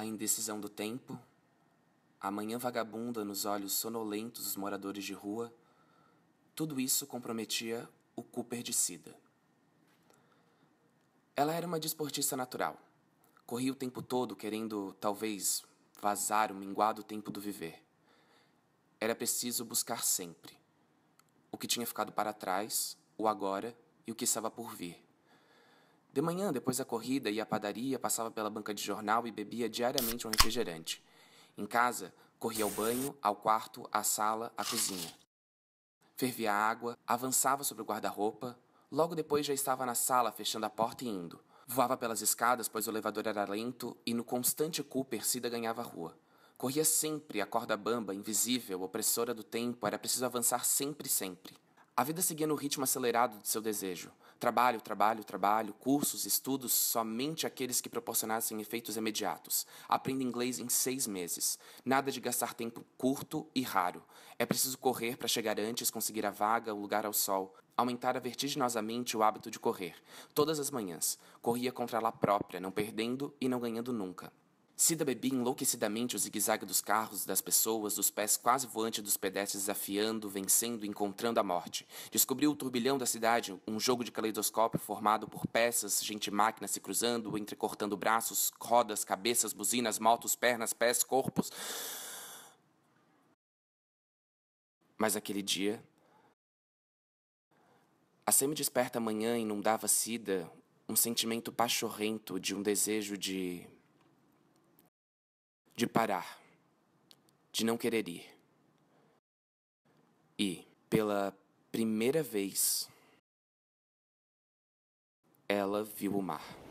a indecisão do tempo, a manhã vagabunda nos olhos sonolentos dos moradores de rua, tudo isso comprometia o Cooper de Sida. Ela era uma desportista natural. Corria o tempo todo querendo, talvez, vazar o minguado tempo do viver. Era preciso buscar sempre o que tinha ficado para trás, o agora e o que estava por vir. De manhã, depois da corrida e à padaria, passava pela banca de jornal e bebia diariamente um refrigerante. Em casa, corria ao banho, ao quarto, à sala, à cozinha. Fervia água, avançava sobre o guarda-roupa, logo depois já estava na sala, fechando a porta e indo. Voava pelas escadas, pois o elevador era lento e no constante cu Persida ganhava a rua. Corria sempre, a corda bamba, invisível, opressora do tempo, era preciso avançar sempre, sempre. A vida seguia no ritmo acelerado de seu desejo. Trabalho, trabalho, trabalho, cursos, estudos, somente aqueles que proporcionassem efeitos imediatos. Aprenda inglês em seis meses. Nada de gastar tempo curto e raro. É preciso correr para chegar antes, conseguir a vaga, o lugar ao sol. Aumentar vertiginosamente o hábito de correr. Todas as manhãs. Corria contra ela própria, não perdendo e não ganhando nunca. Cida bebia enlouquecidamente o zigue-zague dos carros, das pessoas, dos pés quase voantes dos pedestres desafiando, vencendo, encontrando a morte. Descobriu o turbilhão da cidade, um jogo de caleidoscópio formado por peças, gente máquina se cruzando, entrecortando braços, rodas, cabeças, buzinas, motos, pernas, pés, corpos. Mas aquele dia. A semi-desperta manhã inundava Cida um sentimento pachorrento de um desejo de de parar, de não querer ir. E, pela primeira vez, ela viu o mar.